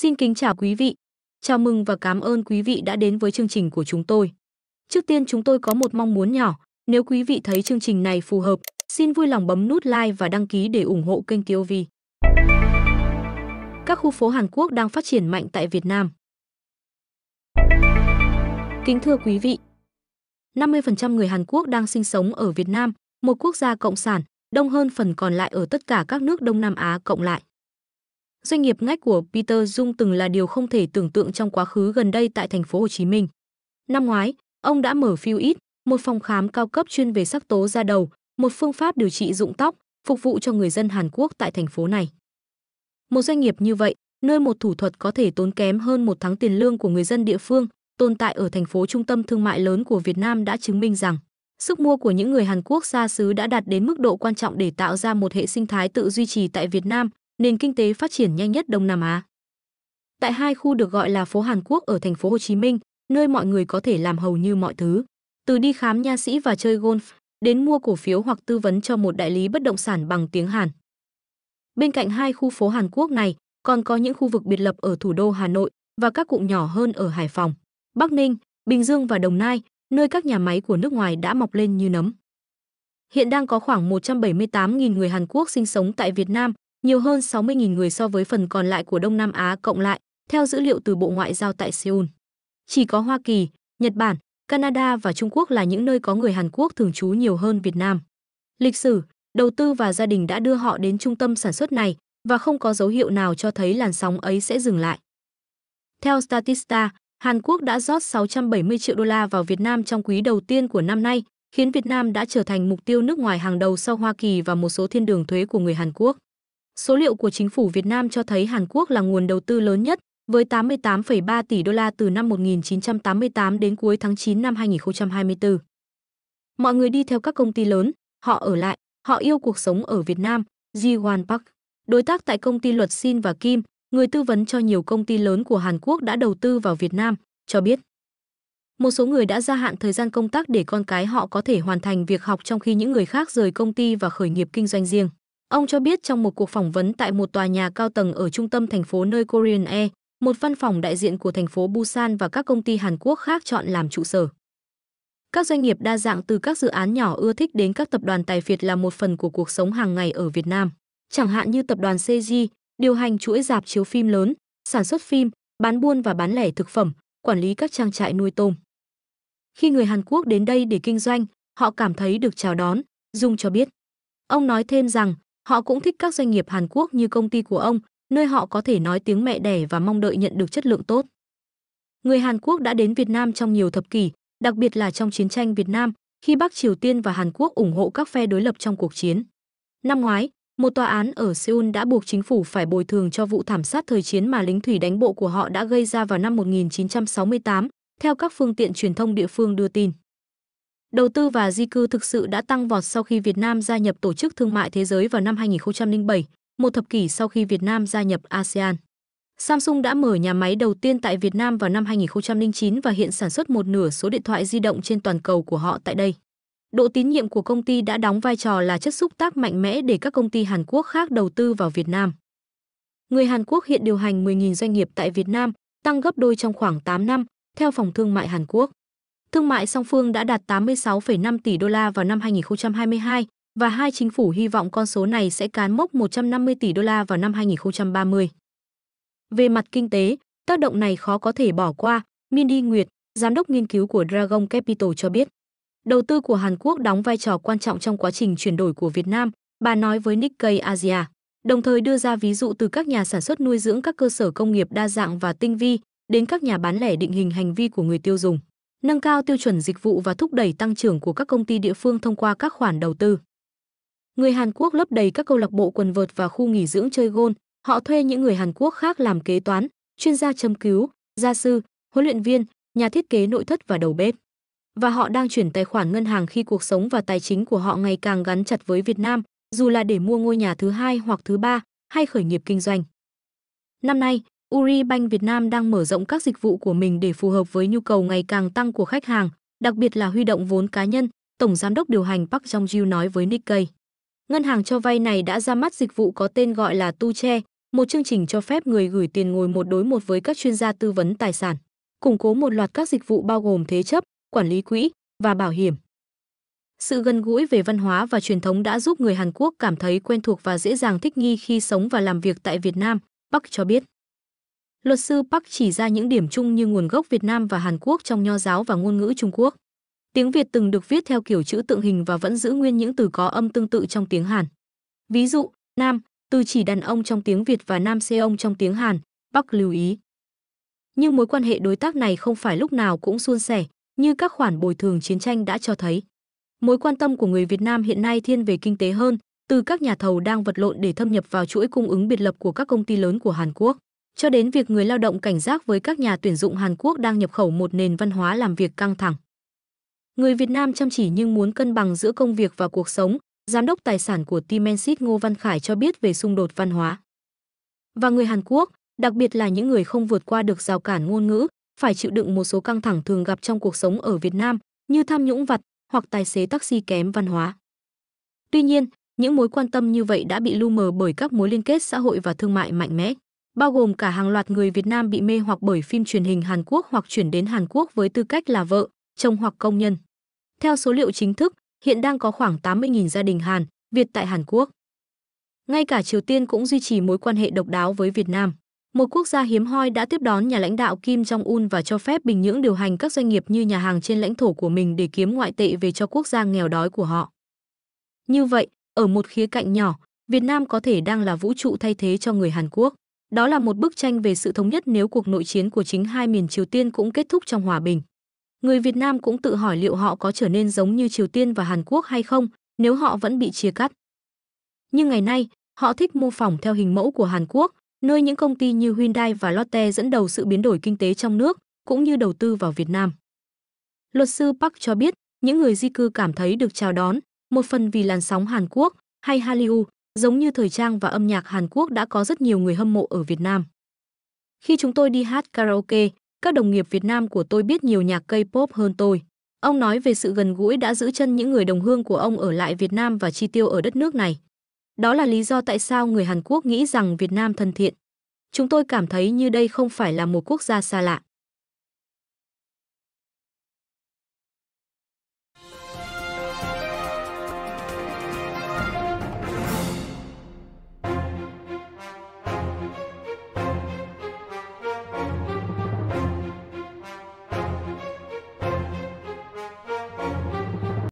Xin kính chào quý vị. Chào mừng và cảm ơn quý vị đã đến với chương trình của chúng tôi. Trước tiên chúng tôi có một mong muốn nhỏ, nếu quý vị thấy chương trình này phù hợp, xin vui lòng bấm nút like và đăng ký để ủng hộ kênh TOV. Các khu phố Hàn Quốc đang phát triển mạnh tại Việt Nam. Kính thưa quý vị, 50% người Hàn Quốc đang sinh sống ở Việt Nam, một quốc gia cộng sản, đông hơn phần còn lại ở tất cả các nước Đông Nam Á cộng lại. Doanh nghiệp ngách của Peter Dung từng là điều không thể tưởng tượng trong quá khứ gần đây tại thành phố Hồ Chí Minh. Năm ngoái, ông đã mở Fluid, một phòng khám cao cấp chuyên về sắc tố da đầu, một phương pháp điều trị rụng tóc, phục vụ cho người dân Hàn Quốc tại thành phố này. Một doanh nghiệp như vậy, nơi một thủ thuật có thể tốn kém hơn một tháng tiền lương của người dân địa phương, tồn tại ở thành phố trung tâm thương mại lớn của Việt Nam đã chứng minh rằng sức mua của những người Hàn Quốc xa xứ đã đạt đến mức độ quan trọng để tạo ra một hệ sinh thái tự duy trì tại Việt Nam, nền kinh tế phát triển nhanh nhất Đông Nam Á. Tại hai khu được gọi là phố Hàn Quốc ở thành phố Hồ Chí Minh, nơi mọi người có thể làm hầu như mọi thứ, từ đi khám nha sĩ và chơi golf đến mua cổ phiếu hoặc tư vấn cho một đại lý bất động sản bằng tiếng Hàn. Bên cạnh hai khu phố Hàn Quốc này, còn có những khu vực biệt lập ở thủ đô Hà Nội và các cụm nhỏ hơn ở Hải Phòng, Bắc Ninh, Bình Dương và Đồng Nai, nơi các nhà máy của nước ngoài đã mọc lên như nấm. Hiện đang có khoảng 178.000 người Hàn Quốc sinh sống tại Việt Nam nhiều hơn 60.000 người so với phần còn lại của Đông Nam Á cộng lại, theo dữ liệu từ Bộ Ngoại giao tại Seoul. Chỉ có Hoa Kỳ, Nhật Bản, Canada và Trung Quốc là những nơi có người Hàn Quốc thường trú nhiều hơn Việt Nam. Lịch sử, đầu tư và gia đình đã đưa họ đến trung tâm sản xuất này và không có dấu hiệu nào cho thấy làn sóng ấy sẽ dừng lại. Theo Statista, Hàn Quốc đã rót 670 triệu đô la vào Việt Nam trong quý đầu tiên của năm nay, khiến Việt Nam đã trở thành mục tiêu nước ngoài hàng đầu sau Hoa Kỳ và một số thiên đường thuế của người Hàn Quốc. Số liệu của chính phủ Việt Nam cho thấy Hàn Quốc là nguồn đầu tư lớn nhất với 88,3 tỷ đô la từ năm 1988 đến cuối tháng 9 năm 2024. Mọi người đi theo các công ty lớn, họ ở lại, họ yêu cuộc sống ở Việt Nam, Ji Wan Park, đối tác tại công ty luật Shin và Kim, người tư vấn cho nhiều công ty lớn của Hàn Quốc đã đầu tư vào Việt Nam, cho biết. Một số người đã gia hạn thời gian công tác để con cái họ có thể hoàn thành việc học trong khi những người khác rời công ty và khởi nghiệp kinh doanh riêng. Ông cho biết trong một cuộc phỏng vấn tại một tòa nhà cao tầng ở trung tâm thành phố nơi Korean Air, một văn phòng đại diện của thành phố Busan và các công ty Hàn Quốc khác chọn làm trụ sở. Các doanh nghiệp đa dạng từ các dự án nhỏ ưa thích đến các tập đoàn tài phiệt là một phần của cuộc sống hàng ngày ở Việt Nam, chẳng hạn như tập đoàn CG, điều hành chuỗi dạp chiếu phim lớn, sản xuất phim, bán buôn và bán lẻ thực phẩm, quản lý các trang trại nuôi tôm. Khi người Hàn Quốc đến đây để kinh doanh, họ cảm thấy được chào đón, Dung cho biết. Ông nói thêm rằng, Họ cũng thích các doanh nghiệp Hàn Quốc như công ty của ông, nơi họ có thể nói tiếng mẹ đẻ và mong đợi nhận được chất lượng tốt. Người Hàn Quốc đã đến Việt Nam trong nhiều thập kỷ, đặc biệt là trong chiến tranh Việt Nam, khi Bắc Triều Tiên và Hàn Quốc ủng hộ các phe đối lập trong cuộc chiến. Năm ngoái, một tòa án ở Seoul đã buộc chính phủ phải bồi thường cho vụ thảm sát thời chiến mà lính thủy đánh bộ của họ đã gây ra vào năm 1968, theo các phương tiện truyền thông địa phương đưa tin. Đầu tư và di cư thực sự đã tăng vọt sau khi Việt Nam gia nhập Tổ chức Thương mại Thế giới vào năm 2007, một thập kỷ sau khi Việt Nam gia nhập ASEAN. Samsung đã mở nhà máy đầu tiên tại Việt Nam vào năm 2009 và hiện sản xuất một nửa số điện thoại di động trên toàn cầu của họ tại đây. Độ tín nhiệm của công ty đã đóng vai trò là chất xúc tác mạnh mẽ để các công ty Hàn Quốc khác đầu tư vào Việt Nam. Người Hàn Quốc hiện điều hành 10.000 doanh nghiệp tại Việt Nam, tăng gấp đôi trong khoảng 8 năm, theo Phòng Thương mại Hàn Quốc. Thương mại song phương đã đạt 86,5 tỷ đô la vào năm 2022 và hai chính phủ hy vọng con số này sẽ cán mốc 150 tỷ đô la vào năm 2030. Về mặt kinh tế, tác động này khó có thể bỏ qua, Mindy Nguyệt, giám đốc nghiên cứu của Dragon Capital cho biết. Đầu tư của Hàn Quốc đóng vai trò quan trọng trong quá trình chuyển đổi của Việt Nam, bà nói với Nikkei Asia, đồng thời đưa ra ví dụ từ các nhà sản xuất nuôi dưỡng các cơ sở công nghiệp đa dạng và tinh vi đến các nhà bán lẻ định hình hành vi của người tiêu dùng nâng cao tiêu chuẩn dịch vụ và thúc đẩy tăng trưởng của các công ty địa phương thông qua các khoản đầu tư. Người Hàn Quốc lấp đầy các câu lạc bộ quần vợt và khu nghỉ dưỡng chơi gôn, họ thuê những người Hàn Quốc khác làm kế toán, chuyên gia châm cứu, gia sư, huấn luyện viên, nhà thiết kế nội thất và đầu bếp. Và họ đang chuyển tài khoản ngân hàng khi cuộc sống và tài chính của họ ngày càng gắn chặt với Việt Nam, dù là để mua ngôi nhà thứ hai hoặc thứ ba hay khởi nghiệp kinh doanh. Năm nay, Uribank Việt Nam đang mở rộng các dịch vụ của mình để phù hợp với nhu cầu ngày càng tăng của khách hàng, đặc biệt là huy động vốn cá nhân, Tổng Giám đốc điều hành Park Jong-ju nói với Nikkei. Ngân hàng cho vay này đã ra mắt dịch vụ có tên gọi là Tu Che, một chương trình cho phép người gửi tiền ngồi một đối một với các chuyên gia tư vấn tài sản, củng cố một loạt các dịch vụ bao gồm thế chấp, quản lý quỹ và bảo hiểm. Sự gần gũi về văn hóa và truyền thống đã giúp người Hàn Quốc cảm thấy quen thuộc và dễ dàng thích nghi khi sống và làm việc tại Việt Nam, Park cho biết luật sư Park chỉ ra những điểm chung như nguồn gốc Việt Nam và Hàn Quốc trong nho giáo và ngôn ngữ Trung Quốc. Tiếng Việt từng được viết theo kiểu chữ tượng hình và vẫn giữ nguyên những từ có âm tương tự trong tiếng Hàn. Ví dụ, nam, từ chỉ đàn ông trong tiếng Việt và nam seong trong tiếng Hàn, Park lưu ý. Nhưng mối quan hệ đối tác này không phải lúc nào cũng suôn sẻ, như các khoản bồi thường chiến tranh đã cho thấy. Mối quan tâm của người Việt Nam hiện nay thiên về kinh tế hơn, từ các nhà thầu đang vật lộn để thâm nhập vào chuỗi cung ứng biệt lập của các công ty lớn của Hàn Quốc cho đến việc người lao động cảnh giác với các nhà tuyển dụng Hàn Quốc đang nhập khẩu một nền văn hóa làm việc căng thẳng. Người Việt Nam chăm chỉ nhưng muốn cân bằng giữa công việc và cuộc sống, giám đốc tài sản của Timensit Ngô Văn Khải cho biết về xung đột văn hóa. Và người Hàn Quốc, đặc biệt là những người không vượt qua được rào cản ngôn ngữ, phải chịu đựng một số căng thẳng thường gặp trong cuộc sống ở Việt Nam như tham nhũng vặt hoặc tài xế taxi kém văn hóa. Tuy nhiên, những mối quan tâm như vậy đã bị lu mờ bởi các mối liên kết xã hội và thương mại mạnh mẽ bao gồm cả hàng loạt người Việt Nam bị mê hoặc bởi phim truyền hình Hàn Quốc hoặc chuyển đến Hàn Quốc với tư cách là vợ, chồng hoặc công nhân. Theo số liệu chính thức, hiện đang có khoảng 80.000 gia đình Hàn, Việt tại Hàn Quốc. Ngay cả Triều Tiên cũng duy trì mối quan hệ độc đáo với Việt Nam. Một quốc gia hiếm hoi đã tiếp đón nhà lãnh đạo Kim Jong-un và cho phép Bình Nhưỡng điều hành các doanh nghiệp như nhà hàng trên lãnh thổ của mình để kiếm ngoại tệ về cho quốc gia nghèo đói của họ. Như vậy, ở một khía cạnh nhỏ, Việt Nam có thể đang là vũ trụ thay thế cho người Hàn Quốc. Đó là một bức tranh về sự thống nhất nếu cuộc nội chiến của chính hai miền Triều Tiên cũng kết thúc trong hòa bình. Người Việt Nam cũng tự hỏi liệu họ có trở nên giống như Triều Tiên và Hàn Quốc hay không nếu họ vẫn bị chia cắt. Nhưng ngày nay, họ thích mô phỏng theo hình mẫu của Hàn Quốc, nơi những công ty như Hyundai và Lotte dẫn đầu sự biến đổi kinh tế trong nước cũng như đầu tư vào Việt Nam. Luật sư Park cho biết, những người di cư cảm thấy được chào đón, một phần vì làn sóng Hàn Quốc hay Hallyu Giống như thời trang và âm nhạc Hàn Quốc đã có rất nhiều người hâm mộ ở Việt Nam. Khi chúng tôi đi hát karaoke, các đồng nghiệp Việt Nam của tôi biết nhiều nhạc K-pop hơn tôi. Ông nói về sự gần gũi đã giữ chân những người đồng hương của ông ở lại Việt Nam và chi tiêu ở đất nước này. Đó là lý do tại sao người Hàn Quốc nghĩ rằng Việt Nam thân thiện. Chúng tôi cảm thấy như đây không phải là một quốc gia xa lạ.